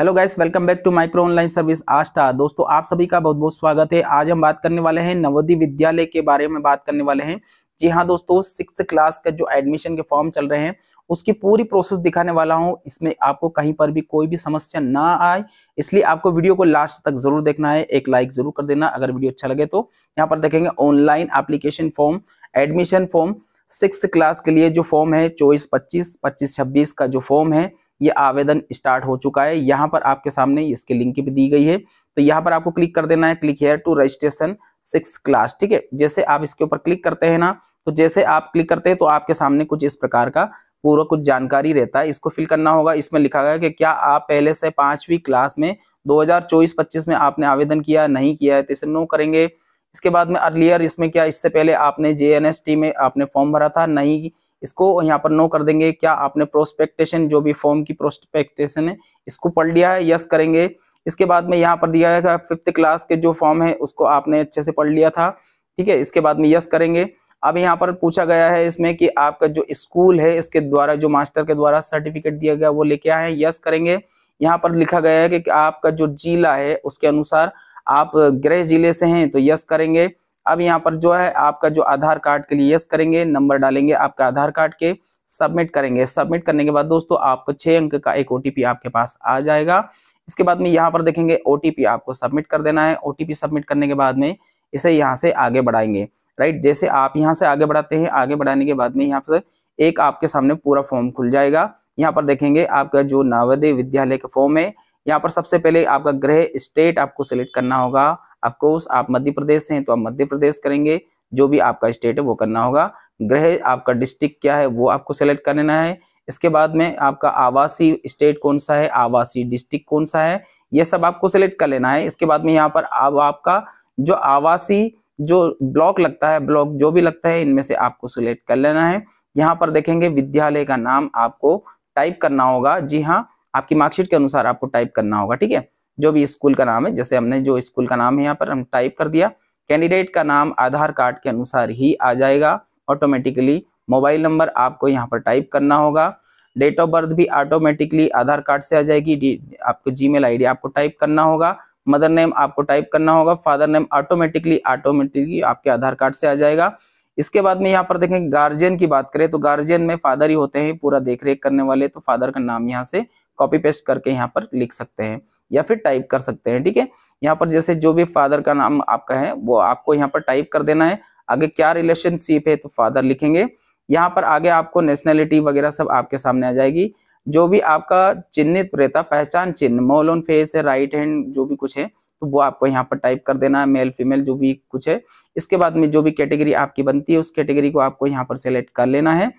hello guys welcome back to micro online service आस्टा दोस्तों आप सभी का बहुत बहुत स्वागत है आज हम बात करने वाले हैं नवोदय विद्यालय के बारे में बात करने वाले हैं जी हाँ दोस्तों सिक्स क्लास का जो एडमिशन के फॉर्म चल रहे हैं उसकी पूरी प्रोसेस दिखाने वाला हूँ इसमें आपको कहीं पर भी कोई भी समस्या ना आए इसलिए आपको वीडियो को लास्ट तक जरूर देखना है एक लाइक जरूर कर देना अगर वीडियो अच्छा लगे तो यहाँ पर देखेंगे online application form admission form six class के लिए जो फॉर्म है चौबीस पच्चीस पच्चीस छब्बीस का जो फॉर्म है ये आवेदन स्टार्ट हो चुका है यहाँ पर आपके सामने इसके लिंक भी दी गई है तो यहाँ पर आपको क्लिक कर देना है click here to registration six class ठीक है जैसे आप इसके ऊपर क्लिक करते हैं ना तो जैसे आप क्लिक करते हैं तो आपके सामने कुछ इस प्रकार का पूरा कुछ जानकारी रहता है इसको फिल करना होगा इसमें लिखा गया कि क्या आप पहले से पांचवी क्लास में 2024-25 में आपने आवेदन किया नहीं किया है तो इसे नो करेंगे इसके बाद में अर्लियर इसमें क्या इससे पहले आपने जे में आपने फॉर्म भरा था नहीं इसको यहाँ पर नो कर देंगे क्या आपने प्रोस्पेक्टेशन जो भी फॉर्म की प्रोस्पेक्टेशन है इसको पढ़ लिया है यस करेंगे इसके बाद में यहाँ पर दिया है फिफ्थ क्लास के जो फॉर्म है उसको आपने अच्छे से पढ़ लिया था ठीक है इसके बाद में यस करेंगे अब यहाँ पर पूछा गया है इसमें कि आपका जो स्कूल है इसके द्वारा जो मास्टर के द्वारा सर्टिफिकेट दिया गया वो लेके आए हैं यस करेंगे यहाँ पर लिखा गया है कि आपका जो जिला है उसके अनुसार आप गृह जिले से हैं तो यस करेंगे अब यहाँ पर जो है आपका जो आधार कार्ड के लिए यस करेंगे नंबर डालेंगे आपका आधार कार्ड के सबमिट करेंगे सबमिट करने के बाद दोस्तों आपको छह अंक का एक ओ आपके पास आ जाएगा इसके बाद में यहाँ पर देखेंगे ओ आपको सबमिट कर देना है ओ सबमिट करने के बाद में इसे यहाँ से आगे बढ़ाएंगे राइट जैसे आप यहाँ से आगे बढ़ाते हैं आगे बढ़ाने के बाद में यहाँ पर एक आपके सामने पूरा फॉर्म खुल जाएगा यहाँ पर देखेंगे आपका जो नवोदय विद्यालय का फॉर्म है यहाँ पर सबसे पहले आपका गृह स्टेट आपको सिलेक्ट करना होगा अफकोर्स आप मध्य प्रदेश से हैं तो आप मध्य प्रदेश करेंगे जो भी आपका स्टेट है वो करना होगा गृह आपका डिस्ट्रिक्ट क्या है वो आपको सेलेक्ट कर लेना है इसके बाद में आपका आवासीय स्टेट कौन सा है आवासीय डिस्ट्रिक्ट कौन सा है ये सब आपको सेलेक्ट कर लेना है इसके बाद में यहाँ पर अब आपका जो आवासीय जो ब्लॉक लगता है ब्लॉक जो भी लगता है इनमें से आपको सिलेक्ट कर लेना है यहाँ पर देखेंगे विद्यालय का नाम आपको टाइप करना होगा जी हाँ आपकी मार्कशीट के अनुसार आपको टाइप करना होगा ठीक है जो भी स्कूल का नाम है जैसे हमने जो स्कूल का नाम है यहाँ पर हम टाइप कर दिया कैंडिडेट का नाम आधार कार्ड के अनुसार ही आ जाएगा ऑटोमेटिकली मोबाइल नंबर आपको यहाँ पर टाइप करना होगा डेट ऑफ बर्थ भी ऑटोमेटिकली आधार कार्ड से आ जाएगी आपको जी मेल आपको टाइप करना होगा मदर नेम आपको टाइप करना होगा फादर नेम ऑटोमेटिकली ऑटोमेटिकली आपके आधार कार्ड से आ जाएगा इसके बाद में यहाँ पर देखें गार्जियन की बात करें तो गार्जियन में फादर ही होते हैं पूरा देख रेख करने वाले तो फादर का नाम यहाँ से कॉपी पेस्ट करके यहाँ पर लिख सकते हैं या फिर टाइप कर सकते हैं ठीक है यहाँ पर जैसे जो भी फादर का नाम आपका है वो आपको यहाँ पर टाइप कर देना है आगे क्या रिलेशनशिप है तो फादर लिखेंगे यहाँ पर आगे आपको नेशनैलिटी वगैरह सब आपके सामने आ जाएगी जो भी आपका चिन्हित रहता पहचान चिन्ह मोलोन फेस है राइट हैंड जो भी कुछ है तो वो आपको यहाँ पर टाइप कर देना है मेल फीमेल जो भी कुछ है इसके बाद में जो भी कैटेगरी आपकी बनती है उस कैटेगरी को आपको यहाँ पर सिलेक्ट कर लेना है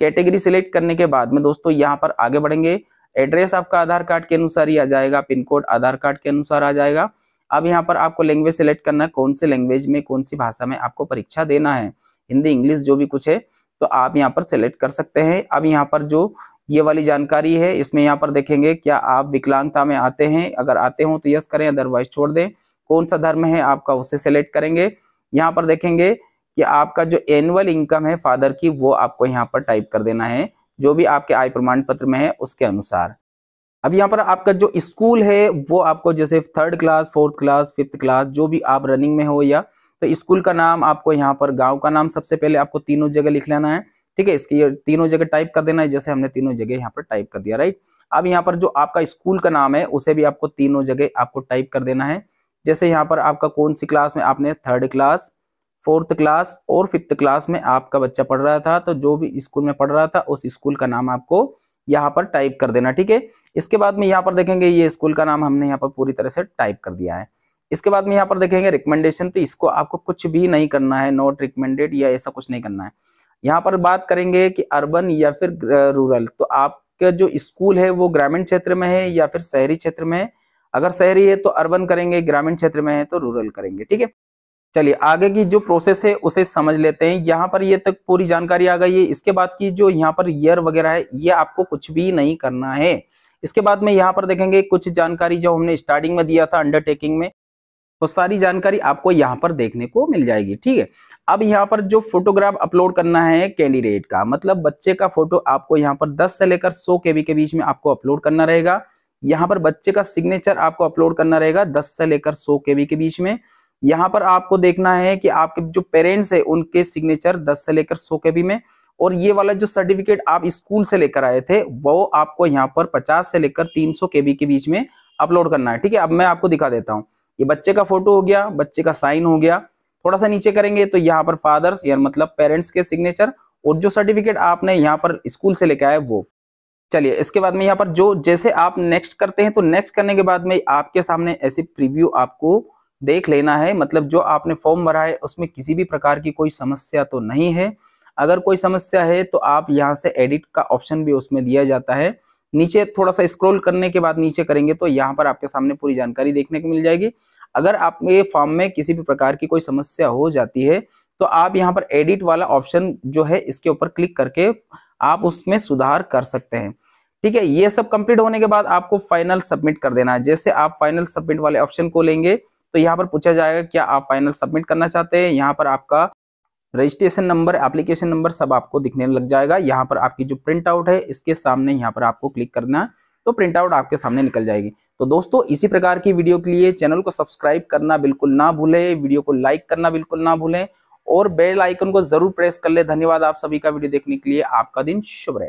कैटेगरी सिलेक्ट करने के बाद में दोस्तों यहाँ पर आगे बढ़ेंगे एड्रेस आपका आधार कार्ड के अनुसार ही आ जाएगा पिन कोड आधार कार्ड के अनुसार आ जाएगा अब यहाँ पर आपको लैंग्वेज सेलेक्ट करना है कौन से लैंग्वेज में कौन सी भाषा में आपको परीक्षा देना है हिंदी इंग्लिश जो भी कुछ है तो आप यहाँ पर सेलेक्ट कर सकते हैं अब यहाँ पर जो ये वाली जानकारी है इसमें यहाँ पर देखेंगे क्या आप विकलांगता में आते हैं अगर आते हो तो यस करें अदरवाइज छोड़ दें कौन सा धर्म है आपका उसे सेलेक्ट करेंगे यहाँ पर देखेंगे कि आपका जो एनुअल इनकम है फादर की वो आपको यहाँ पर टाइप कर देना है जो भी आपके आय प्रमाण पत्र में है उसके अनुसार अब यहाँ पर आपका जो स्कूल है वो आपको जैसे third class fourth class fifth class जो भी आप रनिंग में हो या तो स्कूल का नाम आपको यहाँ पर गांव का नाम सबसे पहले आपको तीनों जगह लिख लेना है ठीक है इसकी तीनों जगह टाइप कर देना है जैसे हमने तीनों जगह यहाँ पर टाइप कर दिया राइट अब यहाँ पर जो आपका स्कूल का नाम है उसे भी आपको तीनों जगह आपको टाइप कर देना है जैसे यहाँ पर आपका कौन सी क्लास में आपने थर्ड क्लास फोर्थ क्लास और फिफ्थ क्लास में आपका बच्चा पढ़ रहा था तो जो भी स्कूल में पढ़ रहा था उस स्कूल का नाम आपको यहाँ पर टाइप कर देना ठीक है इसके बाद में यहाँ पर देखेंगे ये स्कूल का नाम हमने यहाँ पर पूरी तरह से टाइप कर दिया है इसके बाद में यहाँ पर देखेंगे रिकमेंडेशन तो इसको आपको कुछ भी नहीं करना है नॉट रिकमेंडेड या ऐसा कुछ नहीं करना है यहाँ पर बात करेंगे कि अर्बन या फिर रूरल तो आपका जो स्कूल है वो ग्रामीण क्षेत्र में है या फिर शहरी क्षेत्र में है अगर शहरी है तो अर्बन करेंगे ग्रामीण क्षेत्र में है तो रूरल करेंगे ठीक है चलिए आगे की जो प्रोसेस है उसे समझ लेते हैं यहाँ पर ये तक पूरी जानकारी आ गई है इसके बाद की जो यहाँ पर ईयर वगैरह है ये आपको कुछ भी नहीं करना है इसके बाद में यहाँ पर देखेंगे कुछ जानकारी जो हमने स्टार्टिंग में दिया था अंडरटेकिंग में तो सारी जानकारी आपको यहाँ पर देखने को मिल जाएगी ठीक है अब यहाँ पर जो फोटोग्राफ अपलोड करना है कैंडिडेट का मतलब बच्चे का फोटो आपको यहाँ पर 10 से लेकर 100 के के बीच में आपको अपलोड करना रहेगा यहाँ पर बच्चे का सिग्नेचर आपको अपलोड करना रहेगा 10 से लेकर 100 के के बीच में यहाँ पर आपको देखना है कि आपके जो पेरेंट्स है उनके सिग्नेचर दस से लेकर सौ के बी में और ये वाला जो सर्टिफिकेट आप स्कूल से लेकर आए थे वो आपको यहाँ पर पचास से लेकर तीन सौ के बी के बीच में अपलोड करना है ठीक है अब मैं आपको दिखा देता हूँ ये बच्चे का फोटो हो गया बच्चे का साइन हो गया थोड़ा सा नीचे करेंगे तो यहाँ पर फादर्स यार मतलब पेरेंट्स के सिग्नेचर और जो सर्टिफिकेट आपने यहाँ पर स्कूल से लेकर आए वो चलिए इसके बाद में यहाँ पर जो जैसे आप नेक्स्ट करते हैं तो नेक्स्ट करने के बाद में आपके सामने ऐसी प्रिव्यू आपको देख लेना है मतलब जो आपने फॉर्म भरा है उसमें किसी भी प्रकार की कोई समस्या तो नहीं है अगर कोई समस्या है तो आप यहाँ से एडिट का ऑप्शन भी उसमें दिया जाता है नीचे थोड़ा सा स्क्रॉल करने के बाद नीचे करेंगे तो यहाँ पर आपके सामने पूरी जानकारी देखने को मिल जाएगी अगर आपके फॉर्म में किसी भी प्रकार की कोई समस्या हो जाती है तो आप यहाँ पर एडिट वाला ऑप्शन जो है इसके ऊपर क्लिक करके आप उसमें सुधार कर सकते हैं ठीक है ये सब कंप्लीट होने के बाद आपको फाइनल सबमिट कर देना है जैसे आप फाइनल सबमिट वाले ऑप्शन को लेंगे तो यहाँ पर पूछा जाएगा क्या आप फाइनल सबमिट करना चाहते हैं यहाँ पर आपका रजिस्ट्रेशन नंबर एप्लीकेशन नंबर सब आपको दिखने लग जाएगा यहाँ पर आपकी जो प्रिंट आउट है इसके सामने यहाँ पर आपको क्लिक करना है तो प्रिंट आउट आपके सामने निकल जाएगी तो दोस्तों इसी प्रकार की वीडियो के लिए चैनल को सब्सक्राइब करना बिल्कुल ना भूलें वीडियो को लाइक करना बिल्कुल ना भूलें और बेल आइकन को जरूर प्रेस कर ले धन्यवाद आप सभी का वीडियो देखने के लिए आपका दिन शुभ रहे